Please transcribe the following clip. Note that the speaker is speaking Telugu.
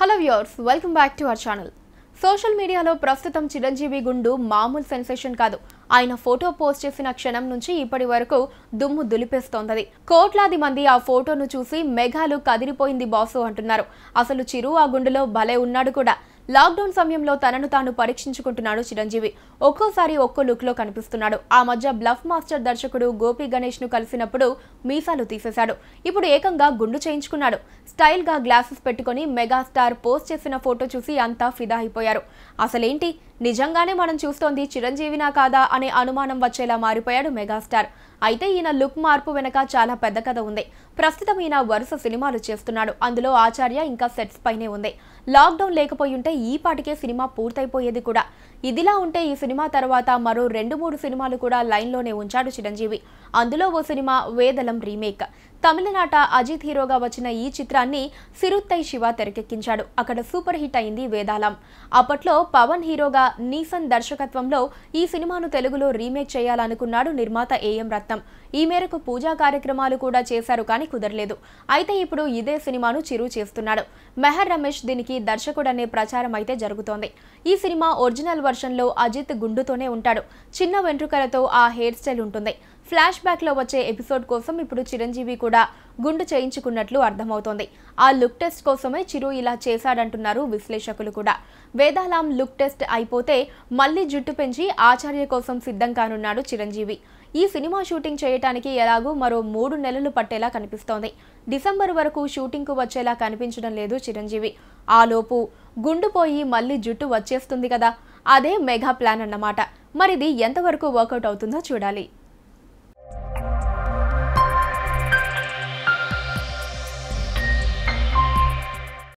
hello viewers welcome back to our channel social మీడియాలో ప్రస్తుతం చిరంజీవి గుండు మామూలు సెన్సేషన్ కాదు ఆయన ఫోటో పోస్ట్ చేసిన క్షణం నుంచి ఇప్పటి వరకు దుమ్ము దులిపేస్తోంది కోట్లాది మంది ఆ ఫోటోను చూసి మెఘాలు కదిరిపోయింది బాసు అంటున్నారు అసలు చిరు ఆ గుండులో భలే ఉన్నాడు కూడా లాక్డౌన్ సమయంలో తనను తాను పరీక్షించుకుంటున్నాడు చిరంజీవి ఒక్కోసారి ఒక్కో లుక్లో కనిపిస్తున్నాడు ఆ మధ్య బ్లఫ్ మాస్టర్ దర్శకుడు గోపి గణేష్ను కలిసినప్పుడు మీసాలు తీసేశాడు ఇప్పుడు ఏకంగా గుండు చేయించుకున్నాడు స్టైల్గా గ్లాసెస్ పెట్టుకుని మెగాస్టార్ పోస్ట్ చేసిన ఫోటో చూసి అంతా ఫిదా అయిపోయారు అసలేంటి నిజంగానే మనం చూస్తోంది చిరంజీవినా కాదా అనే అనుమానం వచ్చేలా మారిపోయాడు మెగాస్టార్ అయితే ఈయన లుక్ మార్పు వెనక చాలా పెద్ద కథ ఉంది ప్రస్తుతం ఈయన వరుస సినిమాలు చేస్తున్నాడు అందులో ఆచార్య ఇంకా సెట్స్ పైనే ఉంది లాక్డౌన్ లేకపోయుంటే ఈ పాటికే సినిమా పూర్తయిపోయేది కూడా ఇదిలా ఉంటే ఈ సినిమా తర్వాత మరో రెండు మూడు సినిమాలు కూడా లైన్లోనే ఉంచాడు చిరంజీవి అందులో ఓ సినిమా వేదలం రీమేక్ తమిళనాట అజిత్ హీరోగా వచ్చిన ఈ చిత్రాన్ని సిరుత్తై శివ తెరకెక్కించాడు అక్కడ సూపర్ హిట్ అయింది వేదాలం అప్పట్లో పవన్ హీరోగా నీసన్ దర్శకత్వంలో ఈ సినిమాను తెలుగులో రీమేక్ చేయాలనుకున్నాడు నిర్మాత ఏఎం రత్నం ఈ మేరకు పూజా కార్యక్రమాలు కూడా చేశారు కానీ కుదరలేదు అయితే ఇప్పుడు ఇదే సినిమాను చిరు చేస్తున్నాడు మెహర్ రమేష్ దీనికి దర్శకుడనే ప్రచారం అయితే జరుగుతోంది ఈ సినిమా ఒరిజినల్ వర్షన్లో అజిత్ గుండుతోనే ఉంటాడు చిన్న వెంట్రుకలతో ఆ హెయిర్ స్టైల్ ఉంటుంది ఫ్లాష్ బ్యాక్లో వచ్చే ఎపిసోడ్ కోసం ఇప్పుడు చిరంజీవి కూడా గుండు చేయించుకున్నట్లు అర్థమవుతోంది ఆ లుక్ టెస్ట్ కోసమే చిరు ఇలా చేశాడంటున్నారు విశ్లేషకులు కూడా వేదాలాం లుక్ టెస్ట్ అయిపోతే మళ్ళీ జుట్టు పెంచి ఆచార్య కోసం సిద్ధం కానున్నాడు చిరంజీవి ఈ సినిమా షూటింగ్ చేయటానికి ఎలాగూ మరో మూడు నెలలు పట్టేలా కనిపిస్తోంది డిసెంబర్ వరకు షూటింగ్కు వచ్చేలా కనిపించడం లేదు చిరంజీవి ఆలోపు గుండుపోయి మళ్ళీ జుట్టు వచ్చేస్తుంది కదా అదే మెగా ప్లాన్ అన్నమాట మరిది ఎంతవరకు వర్కౌట్ అవుతుందో చూడాలి